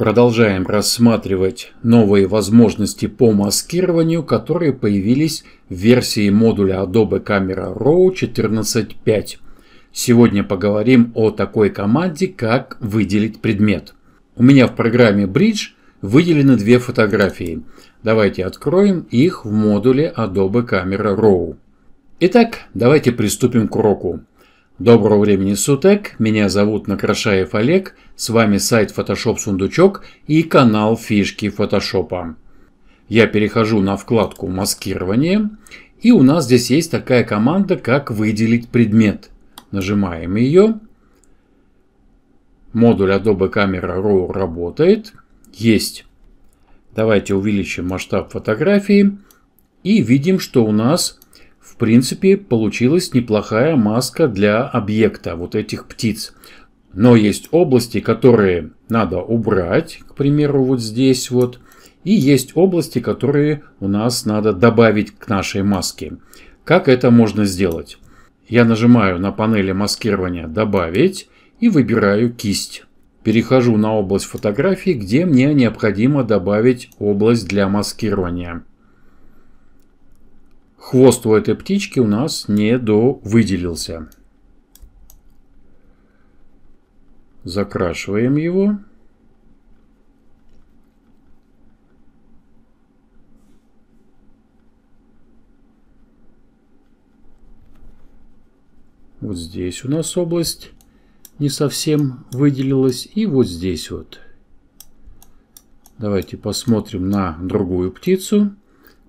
Продолжаем рассматривать новые возможности по маскированию, которые появились в версии модуля Adobe Camera Raw 14.5. Сегодня поговорим о такой команде, как «Выделить предмет». У меня в программе Bridge выделены две фотографии. Давайте откроем их в модуле Adobe Camera Raw. Итак, давайте приступим к уроку. Доброго времени суток, меня зовут Накрашаев Олег, с вами сайт Photoshop Сундучок и канал Фишки Фотошопа. Я перехожу на вкладку «Маскирование» и у нас здесь есть такая команда, как «Выделить предмет». Нажимаем ее. Модуль Adobe Camera Raw работает. Есть. Давайте увеличим масштаб фотографии и видим, что у нас в принципе, получилась неплохая маска для объекта, вот этих птиц. Но есть области, которые надо убрать, к примеру, вот здесь вот. И есть области, которые у нас надо добавить к нашей маске. Как это можно сделать? Я нажимаю на панели маскирования «Добавить» и выбираю кисть. Перехожу на область фотографии, где мне необходимо добавить область для маскирования хвост у этой птички у нас не до выделился. Закрашиваем его. Вот здесь у нас область не совсем выделилась. И вот здесь вот. Давайте посмотрим на другую птицу.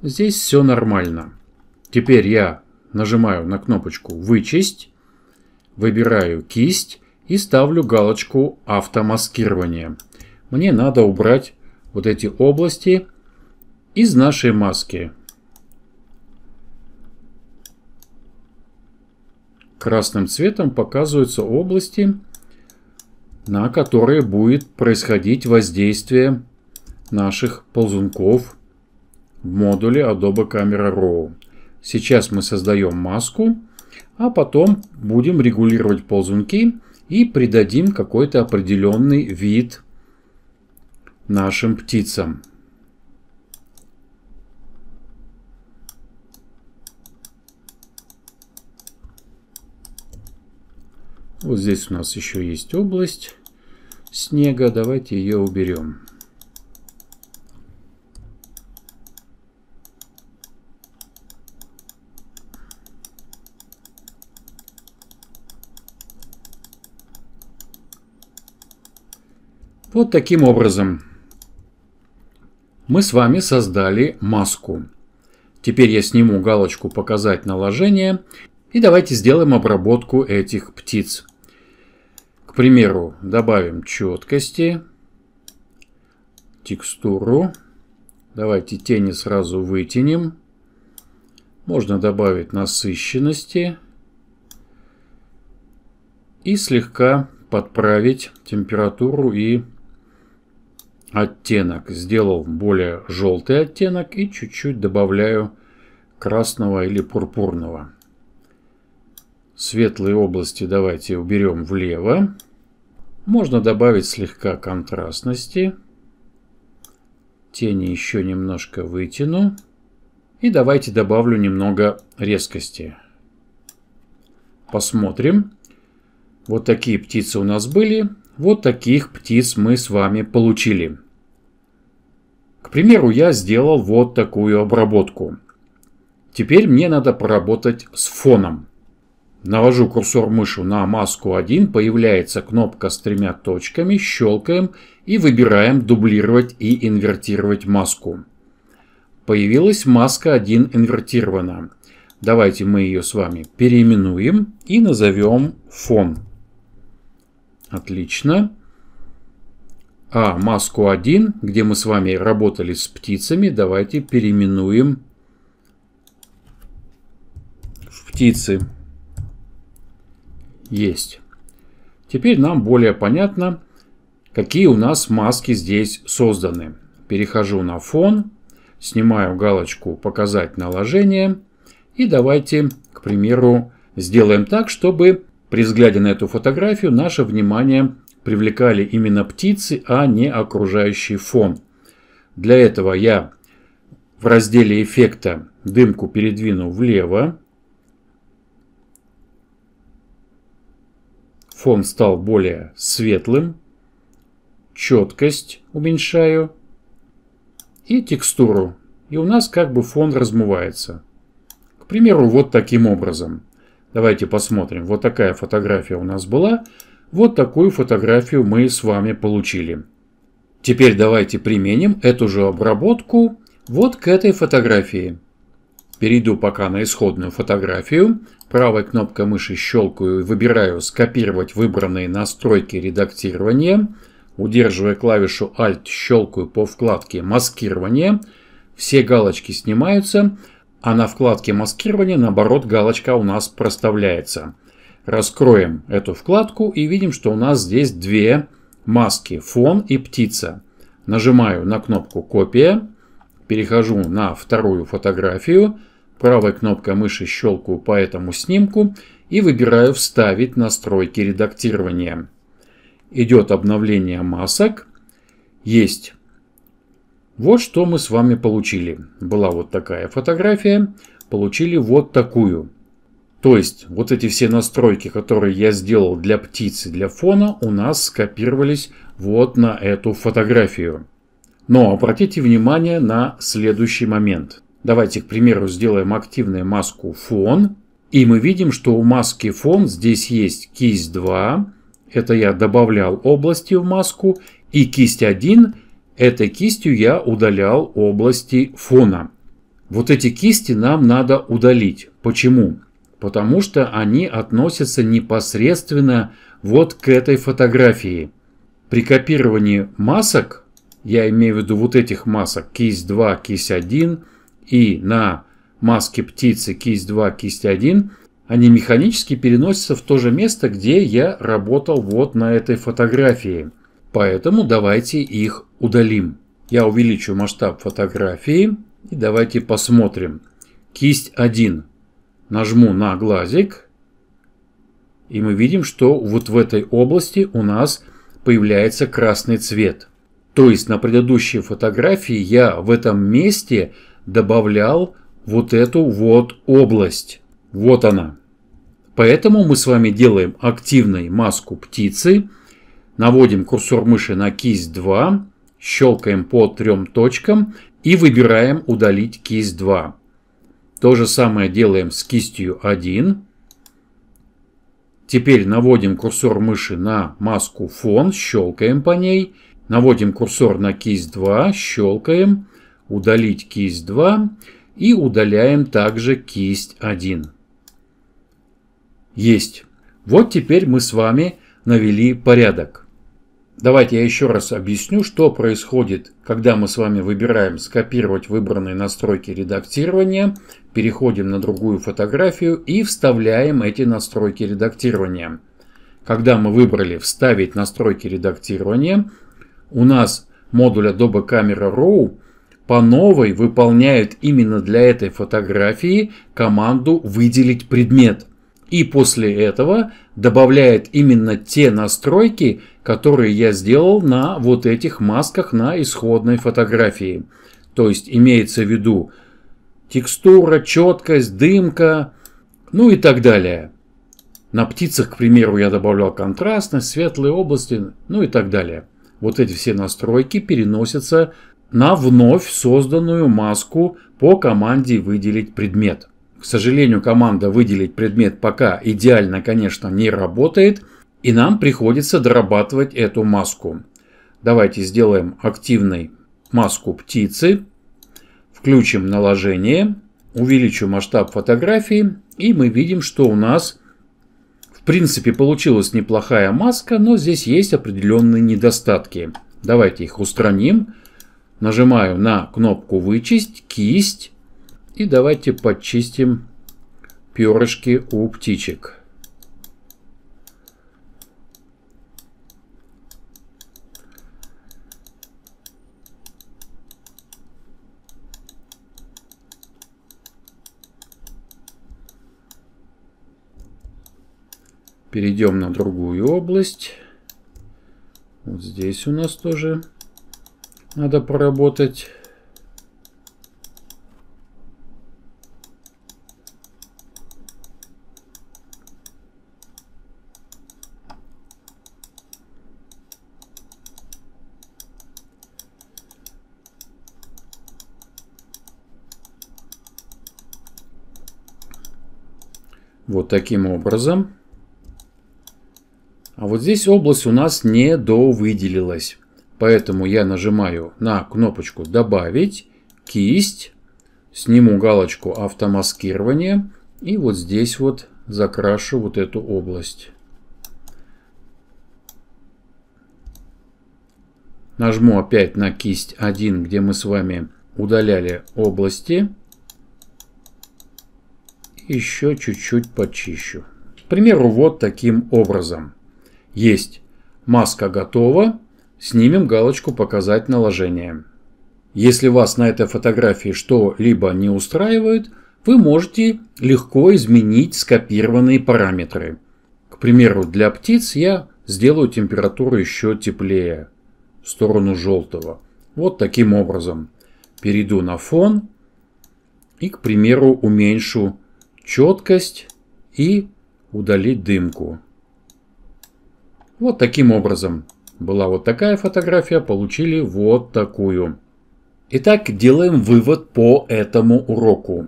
Здесь все нормально. Теперь я нажимаю на кнопочку «Вычесть», выбираю кисть и ставлю галочку «Автомаскирование». Мне надо убрать вот эти области из нашей маски. Красным цветом показываются области, на которые будет происходить воздействие наших ползунков в модуле Adobe Camera Raw. Сейчас мы создаем маску, а потом будем регулировать ползунки и придадим какой-то определенный вид нашим птицам. Вот здесь у нас еще есть область снега. Давайте ее уберем. Вот таким образом мы с вами создали маску. Теперь я сниму галочку «Показать наложение» и давайте сделаем обработку этих птиц. К примеру, добавим четкости, текстуру. Давайте тени сразу вытянем. Можно добавить насыщенности и слегка подправить температуру и температуру оттенок, сделал более желтый оттенок и чуть-чуть добавляю красного или пурпурного. Светлые области давайте уберем влево. Можно добавить слегка контрастности. Тени еще немножко вытяну. И давайте добавлю немного резкости. Посмотрим. Вот такие птицы у нас были. Вот таких птиц мы с вами получили. К примеру, я сделал вот такую обработку. Теперь мне надо поработать с фоном. Навожу курсор мыши на маску 1, появляется кнопка с тремя точками, щелкаем и выбираем дублировать и инвертировать маску. Появилась маска 1 инвертирована. Давайте мы ее с вами переименуем и назовем фон. Отлично. А маску 1, где мы с вами работали с птицами, давайте переименуем в птицы. Есть. Теперь нам более понятно, какие у нас маски здесь созданы. Перехожу на фон, снимаю галочку «Показать наложение». И давайте, к примеру, сделаем так, чтобы при взгляде на эту фотографию наше внимание привлекали именно птицы, а не окружающий фон. Для этого я в разделе эффекта дымку передвину влево. Фон стал более светлым. Четкость уменьшаю. И текстуру. И у нас как бы фон размывается. К примеру, вот таким образом. Давайте посмотрим. Вот такая фотография у нас была. Вот такую фотографию мы с вами получили. Теперь давайте применим эту же обработку вот к этой фотографии. Перейду пока на исходную фотографию. Правой кнопкой мыши щелкаю и выбираю «Скопировать выбранные настройки редактирования». Удерживая клавишу Alt, щелкаю по вкладке «Маскирование». Все галочки снимаются, а на вкладке «Маскирование» наоборот галочка у нас проставляется – Раскроем эту вкладку и видим, что у нас здесь две маски «Фон» и «Птица». Нажимаю на кнопку «Копия», перехожу на вторую фотографию, правой кнопкой мыши щелкаю по этому снимку и выбираю «Вставить настройки редактирования». Идет обновление масок. Есть. Вот что мы с вами получили. Была вот такая фотография. Получили вот такую. То есть вот эти все настройки, которые я сделал для птицы, для фона, у нас скопировались вот на эту фотографию. Но обратите внимание на следующий момент. Давайте, к примеру, сделаем активную маску фон. И мы видим, что у маски фон здесь есть кисть 2. Это я добавлял области в маску. И кисть 1. Этой кистью я удалял области фона. Вот эти кисти нам надо удалить. Почему? Почему? потому что они относятся непосредственно вот к этой фотографии. При копировании масок, я имею в виду вот этих масок, кисть 2, кисть 1, и на маске птицы кисть 2, кисть 1, они механически переносятся в то же место, где я работал вот на этой фотографии. Поэтому давайте их удалим. Я увеличу масштаб фотографии и давайте посмотрим. Кисть 1 нажму на глазик, и мы видим, что вот в этой области у нас появляется красный цвет. То есть на предыдущей фотографии я в этом месте добавлял вот эту вот область. Вот она. Поэтому мы с вами делаем активной маску птицы, наводим курсор мыши на кисть 2, щелкаем по трем точкам и выбираем «Удалить кисть 2». То же самое делаем с кистью 1. Теперь наводим курсор мыши на маску фон, щелкаем по ней. Наводим курсор на кисть 2, щелкаем. Удалить кисть 2 и удаляем также кисть 1. Есть. Вот теперь мы с вами навели порядок. Давайте я еще раз объясню, что происходит, когда мы с вами выбираем «Скопировать выбранные настройки редактирования», переходим на другую фотографию и вставляем эти настройки редактирования. Когда мы выбрали «Вставить настройки редактирования», у нас модуль Adobe Camera Raw по новой выполняет именно для этой фотографии команду «Выделить предмет» и после этого добавляет именно те настройки, которые я сделал на вот этих масках на исходной фотографии. То есть имеется в виду текстура, четкость, дымка, ну и так далее. На птицах, к примеру, я добавлял контрастность, светлые области, ну и так далее. Вот эти все настройки переносятся на вновь созданную маску по команде «Выделить предмет». К сожалению, команда «Выделить предмет» пока идеально, конечно, не работает – и нам приходится дорабатывать эту маску. Давайте сделаем активной маску птицы. Включим наложение. Увеличу масштаб фотографии. И мы видим, что у нас в принципе получилась неплохая маска, но здесь есть определенные недостатки. Давайте их устраним. Нажимаю на кнопку «Вычесть», «Кисть». И давайте подчистим перышки у птичек. перейдем на другую область. Вот здесь у нас тоже надо поработать. Вот таким образом. А вот здесь область у нас не довыделилась. Поэтому я нажимаю на кнопочку «Добавить», «Кисть», сниму галочку «Автомаскирование» и вот здесь вот закрашу вот эту область. Нажму опять на кисть 1, где мы с вами удаляли области. Еще чуть-чуть почищу. К примеру, вот таким образом. Есть. Маска готова. Снимем галочку «Показать наложение». Если вас на этой фотографии что-либо не устраивает, вы можете легко изменить скопированные параметры. К примеру, для птиц я сделаю температуру еще теплее, в сторону желтого. Вот таким образом. Перейду на фон и, к примеру, уменьшу четкость и удалить дымку. Вот таким образом. Была вот такая фотография, получили вот такую. Итак, делаем вывод по этому уроку.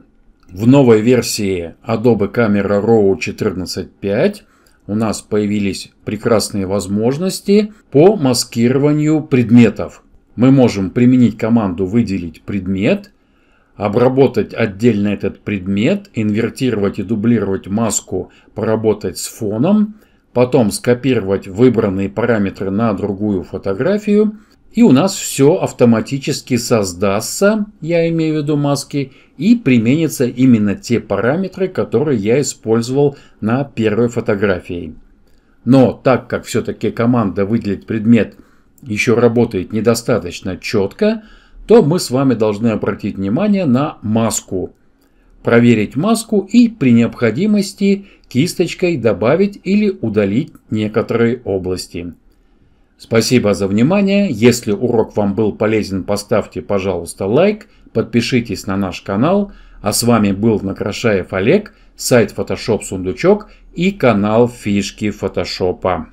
В новой версии Adobe Camera Raw 14.5 у нас появились прекрасные возможности по маскированию предметов. Мы можем применить команду «Выделить предмет», обработать отдельно этот предмет, инвертировать и дублировать маску, поработать с фоном – потом скопировать выбранные параметры на другую фотографию, и у нас все автоматически создастся, я имею в виду маски, и применятся именно те параметры, которые я использовал на первой фотографии. Но так как все-таки команда выделить предмет еще работает недостаточно четко, то мы с вами должны обратить внимание на маску – проверить маску и при необходимости кисточкой добавить или удалить некоторые области. Спасибо за внимание. Если урок вам был полезен, поставьте, пожалуйста, лайк, подпишитесь на наш канал. А с вами был Накрашаев Олег, сайт Photoshop Сундучок и канал Фишки Фотошопа.